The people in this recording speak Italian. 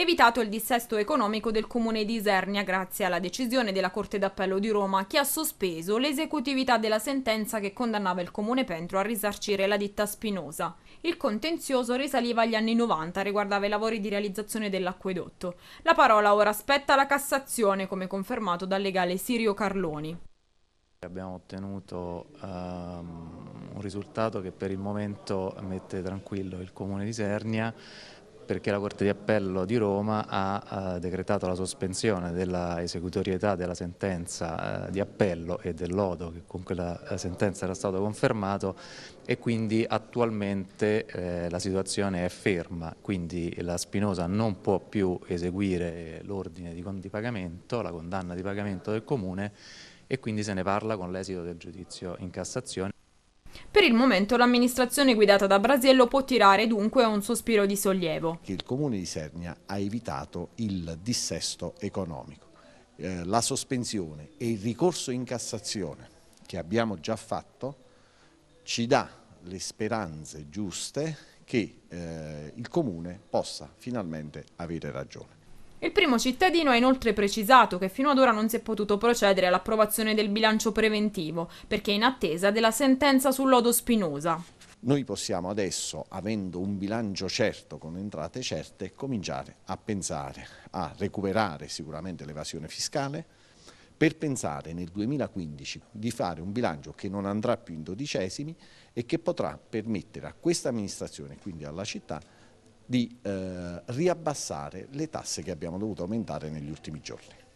evitato il dissesto economico del comune di Isernia grazie alla decisione della Corte d'Appello di Roma che ha sospeso l'esecutività della sentenza che condannava il comune Pentro a risarcire la ditta Spinosa. Il contenzioso risaliva agli anni 90 e riguardava i lavori di realizzazione dell'acquedotto. La parola ora spetta alla Cassazione, come confermato dal legale Sirio Carloni. Abbiamo ottenuto um, un risultato che per il momento mette tranquillo il comune di Sernia perché la Corte di Appello di Roma ha decretato la sospensione della esecutorietà della sentenza eh, di appello e del lodo che con quella sentenza era stato confermato e quindi attualmente eh, la situazione è ferma, quindi la Spinosa non può più eseguire l'ordine di pagamento, la condanna di pagamento del Comune e quindi se ne parla con l'esito del giudizio in Cassazione il momento l'amministrazione guidata da Brasiello può tirare dunque un sospiro di sollievo. Il comune di Sernia ha evitato il dissesto economico. Eh, la sospensione e il ricorso in Cassazione che abbiamo già fatto ci dà le speranze giuste che eh, il comune possa finalmente avere ragione. Il primo cittadino ha inoltre precisato che fino ad ora non si è potuto procedere all'approvazione del bilancio preventivo, perché è in attesa della sentenza sul lodo Spinosa. Noi possiamo adesso, avendo un bilancio certo, con entrate certe, cominciare a pensare a recuperare sicuramente l'evasione fiscale, per pensare nel 2015 di fare un bilancio che non andrà più in dodicesimi e che potrà permettere a questa amministrazione, quindi alla città, di eh, riabbassare le tasse che abbiamo dovuto aumentare negli ultimi giorni.